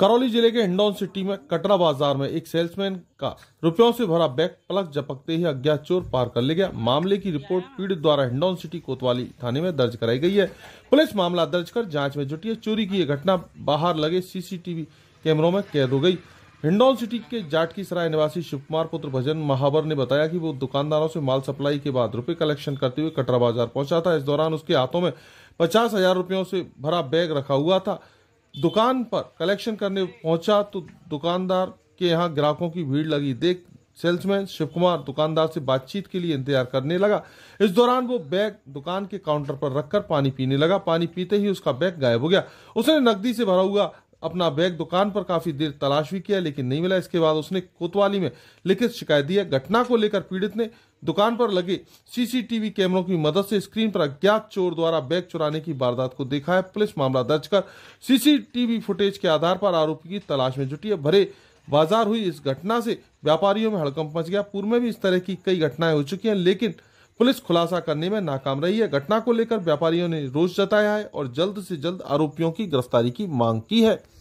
करौली जिले के हिंडौन सिटी में कटरा बाजार में एक सेल्समैन का रुपयों से भरा बैग पलक झपकते ही अज्ञात चोर पार कर ले गया मामले की रिपोर्ट पीड़ित द्वारा हिंडौन सिटी कोतवाली थाने में दर्ज कराई गई है पुलिस मामला दर्ज कर जांच में जुटी है चोरी की यह घटना बाहर लगे सीसीटीवी कैमरों में कैद हो गई हिंडौन सिटी के जाटकी सराय निवासी शिव कुमार पुत्र भजन महावर ने बताया कि वो दुकानदारों से माल सप्लाई के बाद रुपए कलेक्शन करते हुए कटरा बाजार पहुंचा था इस दौरान उसके हाथों में पचास हजार रुपयों से भरा बैग रखा हुआ था दुकान पर कलेक्शन करने पहुंचा तो दुकानदार के यहाँ ग्राहकों की भीड़ लगी देख सेल्समैन शिव कुमार दुकानदार से बातचीत के लिए इंतजार करने लगा इस दौरान वो बैग दुकान के काउंटर पर रखकर पानी पीने लगा पानी पीते ही उसका बैग गायब हो गया उसने नकदी से भरा हुआ अपना बैग दुकान पर काफी देर तलाश भी किया लेकिन नहीं मिला इसके बाद उसने कोतवाली में लिखित शिकायत दी है घटना को लेकर पीड़ित ने दुकान पर लगे सीसीटीवी कैमरों की मदद से स्क्रीन पर अज्ञात चोर द्वारा बैग चुराने की वारदात को देखा है पुलिस मामला दर्ज कर सीसीटीवी फुटेज के आधार पर आरोपी की तलाश में जुटी है भरे बाजार हुई इस घटना से व्यापारियों में हड़कंप मच गया पूर्व में भी इस तरह की कई घटनाएं हो चुकी हैं लेकिन पुलिस खुलासा करने में नाकाम रही है घटना को लेकर व्यापारियों ने रोष जताया है और जल्द से जल्द आरोपियों की गिरफ्तारी की मांग की है